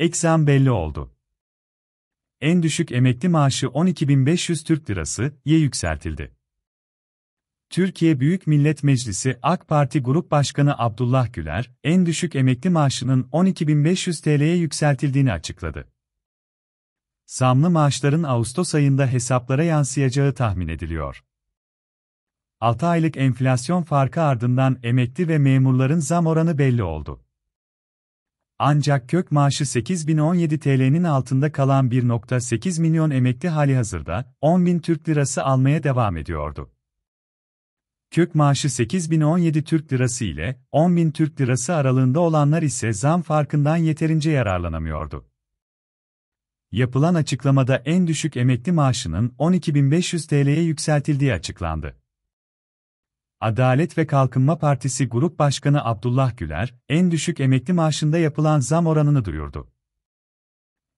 Eksen belli oldu. En düşük emekli maaşı 12.500 Türk Lirası, ye yükseltildi. Türkiye Büyük Millet Meclisi AK Parti Grup Başkanı Abdullah Güler, en düşük emekli maaşının 12.500 TL'ye yükseltildiğini açıkladı. Zamlı maaşların Ağustos ayında hesaplara yansıyacağı tahmin ediliyor. 6 aylık enflasyon farkı ardından emekli ve memurların zam oranı belli oldu. Ancak kök maaşı 8017 TL'nin altında kalan 1.8 milyon emekli hali hazırda 10 bin Türk lirası almaya devam ediyordu. Kök maaşı 8017 Türk lirası ile 10 bin Türk lirası aralığında olanlar ise zam farkından yeterince yararlanamıyordu. Yapılan açıklamada en düşük emekli maaşının 12.500 TL'ye yükseltildiği açıklandı. Adalet ve Kalkınma Partisi Grup Başkanı Abdullah Güler, en düşük emekli maaşında yapılan zam oranını duyurdu.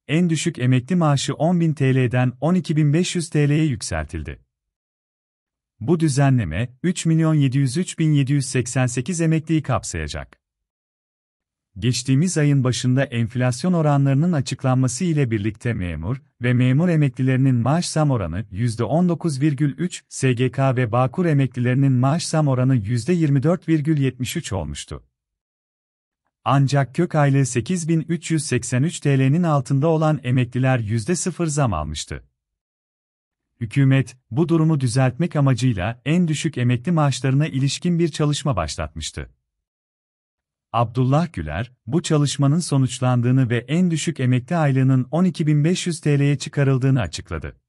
En düşük emekli maaşı 10.000 TL'den 12.500 TL'ye yükseltildi. Bu düzenleme, 3.703.788 emekliyi kapsayacak geçtiğimiz ayın başında enflasyon oranlarının açıklanması ile birlikte memur ve memur emeklilerinin maaş zam oranı %19,3, SGK ve Bağkur emeklilerinin maaş zam oranı %24,73 olmuştu. Ancak kök aylığı 8383 TL'nin altında olan emekliler %0 zam almıştı. Hükümet, bu durumu düzeltmek amacıyla en düşük emekli maaşlarına ilişkin bir çalışma başlatmıştı. Abdullah Güler, bu çalışmanın sonuçlandığını ve en düşük emekli aylığının 12.500 TL'ye çıkarıldığını açıkladı.